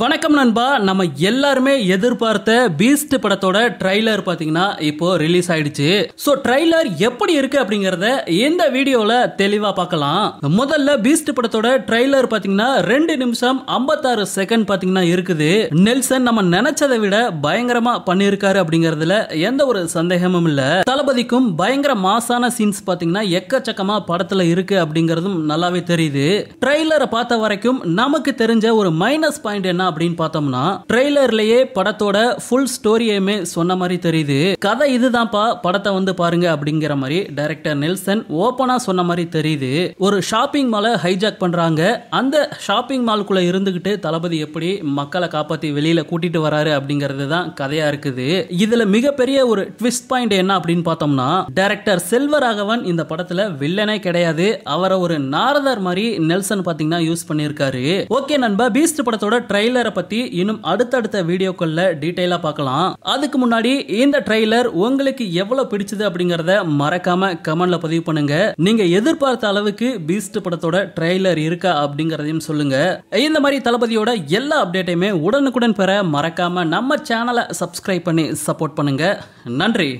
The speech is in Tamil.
வணக்கம் நண்பா நம்ம எல்லாருமே எதிர்பார்த்த பீஸ்ட் படத்தோட ட்ரைலர் பார்த்தீங்கன்னா இப்போ ரிலீஸ் ஆயிடுச்சு ஸோ ட்ரைலர் எப்படி இருக்கு அப்படிங்கறத இந்த வீடியோல தெளிவா பார்க்கலாம் முதல்ல பீஸ்ட் படத்தோட ட்ரைலர் பார்த்தீங்கன்னா ரெண்டு நிமிஷம் ஐம்பத்தாறு செகண்ட் பார்த்தீங்கன்னா இருக்குது நெல்சன் நம்ம நினைச்சதை விட பயங்கரமா பண்ணியிருக்காரு அப்படிங்கறதுல எந்த ஒரு சந்தேகமும் இல்லை தளபதிக்கும் பயங்கர மாசான சீன்ஸ் பார்த்தீங்கன்னா எக்கச்சக்கமா படத்தில் இருக்கு அப்படிங்கிறதும் நல்லாவே தெரியுது ட்ரைலரை பார்த்த வரைக்கும் நமக்கு தெரிஞ்ச ஒரு மைனஸ் பாயிண்ட் என்ன அப்படின்னு பார்த்தோம்னா ட்ரெய்லர்லயே படத்தோட ஃபுல் ஸ்டோரியுமே சொன்ன மாதிரி தெரியுது கதை இதுதான்ப்பா படத்தை வந்து பாருங்க அப்படிங்கிற மாதிரி டைரக்டர் நெல்சன் ஓபனா சொன்ன மாதிரி தெரியுது ஒரு ஷாப்பிங் மாலை ஹைஜாக் பண்றாங்க அந்த ஷாப்பிங் மால்குள்ள இருந்துகிட்டு தளபதி எப்படி மக்களை காப்பாத்தி வெளியில கூட்டிட்டு வராரு அப்படிங்கிறது தான் கதையா இருக்குது இதுல மிகப்பெரிய ஒரு ட்விஸ்ட் பாயிண்ட் என்ன அப்படின்னு பார்த்தோம்னா டைரக்டர் செல்வராகவன் இந்த படத்துல வில்லனே கிடையாது அவரை ஒரு நாரதர் மாதிரி நெல்சன் பாத்தீங்கன்னா யூஸ் பண்ணியிருக்காரு ஓகே நண்பா பீஸ்ட் படத்தோட ட்ரை ட்ரெய்லரை பற்றி இன்னும் அடுத்தடுத்த வீடியோக்களில் டீட்டெயிலாக பார்க்கலாம் அதுக்கு முன்னாடி இந்த ட்ரெய்லர் உங்களுக்கு எவ்வளோ பிடிச்சது அப்படிங்கிறத மறக்காம கமெண்ட்ல பதிவு பண்ணுங்க நீங்க எதிர்பார்த்த அளவுக்கு பீஸ்ட் படத்தோட ட்ரெய்லர் இருக்கா அப்படிங்கிறதையும் சொல்லுங்க இந்த மாதிரி தளபதியோட எல்லா அப்டேட்டையுமே உடனுக்குடன் பெற மறக்காம நம்ம சேனலை சப்ஸ்கிரைப் பண்ணி சப்போர்ட் பண்ணுங்க நன்றி